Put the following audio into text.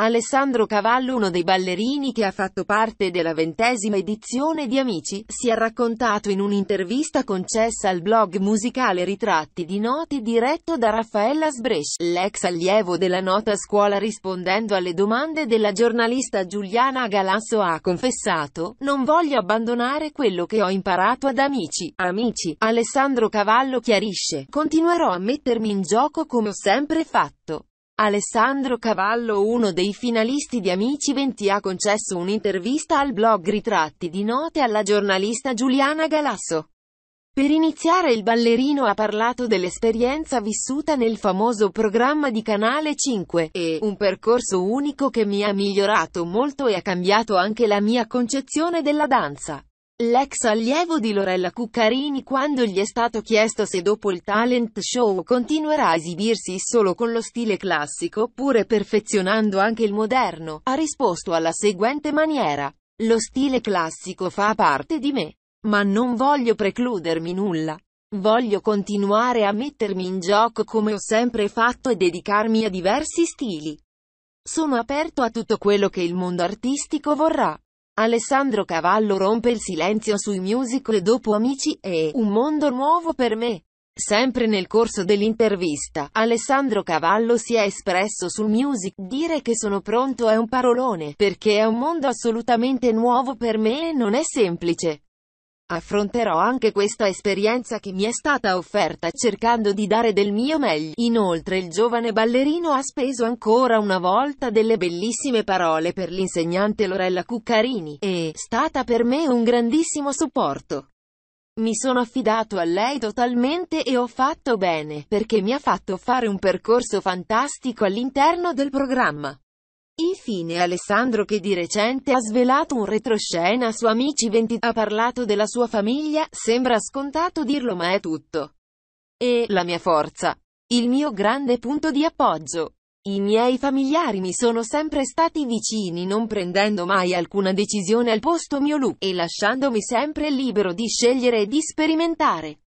Alessandro Cavallo uno dei ballerini che ha fatto parte della ventesima edizione di Amici, si è raccontato in un'intervista concessa al blog musicale Ritratti di Noti diretto da Raffaella Sbrescia, l'ex allievo della nota scuola rispondendo alle domande della giornalista Giuliana Galasso ha confessato, non voglio abbandonare quello che ho imparato ad Amici. Amici, Alessandro Cavallo chiarisce, continuerò a mettermi in gioco come ho sempre fatto. Alessandro Cavallo uno dei finalisti di Amici 20 ha concesso un'intervista al blog Ritratti di Note alla giornalista Giuliana Galasso. Per iniziare il ballerino ha parlato dell'esperienza vissuta nel famoso programma di Canale 5, e un percorso unico che mi ha migliorato molto e ha cambiato anche la mia concezione della danza. L'ex allievo di Lorella Cuccarini quando gli è stato chiesto se dopo il talent show continuerà a esibirsi solo con lo stile classico oppure perfezionando anche il moderno, ha risposto alla seguente maniera. Lo stile classico fa parte di me, ma non voglio precludermi nulla. Voglio continuare a mettermi in gioco come ho sempre fatto e dedicarmi a diversi stili. Sono aperto a tutto quello che il mondo artistico vorrà. Alessandro Cavallo rompe il silenzio sui musical dopo Amici e Un mondo nuovo per me. Sempre nel corso dell'intervista, Alessandro Cavallo si è espresso sul music, dire che sono pronto è un parolone, perché è un mondo assolutamente nuovo per me e non è semplice. Affronterò anche questa esperienza che mi è stata offerta cercando di dare del mio meglio. Inoltre il giovane ballerino ha speso ancora una volta delle bellissime parole per l'insegnante Lorella Cuccarini, è stata per me un grandissimo supporto. Mi sono affidato a lei totalmente e ho fatto bene, perché mi ha fatto fare un percorso fantastico all'interno del programma. Infine Alessandro che di recente ha svelato un retroscena su Amici 20, ha parlato della sua famiglia, sembra scontato dirlo ma è tutto. E, la mia forza. Il mio grande punto di appoggio. I miei familiari mi sono sempre stati vicini non prendendo mai alcuna decisione al posto mio Lu, e lasciandomi sempre libero di scegliere e di sperimentare.